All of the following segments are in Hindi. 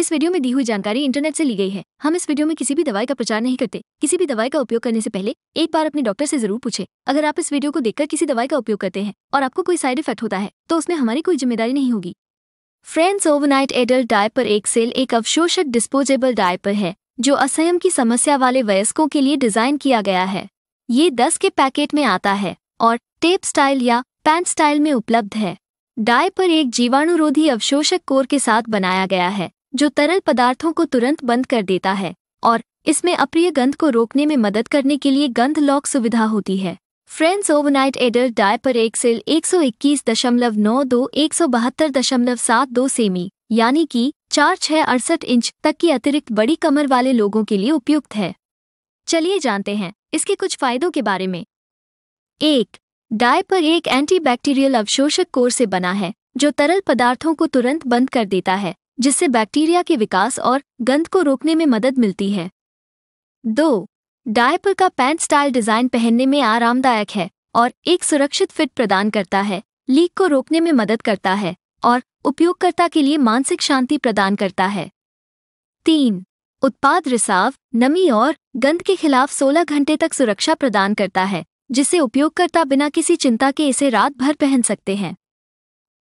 इस वीडियो में दी हुई जानकारी इंटरनेट से ली गई है हम इस वीडियो में किसी भी दवाई का प्रचार नहीं करते किसी भी दवाई का उपयोग करने से पहले एक बार अपने डॉक्टर से जरूर पूछे अगर आप इस वीडियो को देखकर किसी दवाई का उपयोग करते हैं और आपको कोई साइड इफेक्ट होता है तो उसमें हमारी कोई जिम्मेदारी नहीं होगी friends overnight adult diaper XL एक अवशोषक डिस्पोजेबल डायपर है जो असहम की समस्या वाले वयस्कों के लिए डिजाइन किया गया है ये दस के पैकेट में आता है और टेप स्टाइल या पैंट स्टाइल में उपलब्ध है डायपर एक जीवाणुरोधी अवशोषक कोर के साथ बनाया गया है जो तरल पदार्थों को तुरंत बंद कर देता है और इसमें अप्रिय गंध को रोकने में मदद करने के लिए गंध लॉक सुविधा होती है friends overnight adult diaper XL एक सौ इक्कीस दशमलव नौ दो एक सौ बहत्तर दशमलव सात दो सेमी यानी कि चार छह अड़सठ इंच तक की अतिरिक्त बड़ी कमर वाले लोगों के लिए उपयुक्त है चलिए जानते हैं इसके कुछ फायदों के बारे में एक डायपर एक एंटीबैक्टीरियल अवशोषक कोर से बना है जो तरल पदार्थों को तुरंत बंद कर देता है जिससे बैक्टीरिया के विकास और गंध को रोकने में मदद मिलती है दो डायपर का पैंट स्टाइल डिजाइन पहनने में आरामदायक है और एक सुरक्षित फिट प्रदान करता है लीक को रोकने में मदद करता है और उपयोगकर्ता के लिए मानसिक शांति प्रदान करता है तीन उत्पाद रिसाव नमी और गंध के खिलाफ 16 घंटे तक सुरक्षा प्रदान करता है जिससे उपयोगकर्ता बिना किसी चिंता के इसे रात भर पहन सकते हैं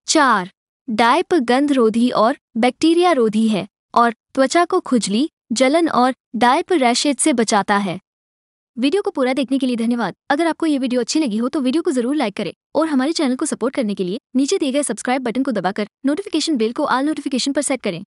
चार डाइप गंधरोधी और बैक्टीरिया रोधी है और त्वचा को खुजली जलन और डाइप रैशेज से बचाता है वीडियो को पूरा देखने के लिए धन्यवाद अगर आपको ये वीडियो अच्छी लगी हो तो वीडियो को जरूर लाइक करें और हमारे चैनल को सपोर्ट करने के लिए नीचे दिए गए सब्सक्राइब बटन को दबाकर नोटिफिकेशन बेल को आल नोटिफिकेशन पर सेट करें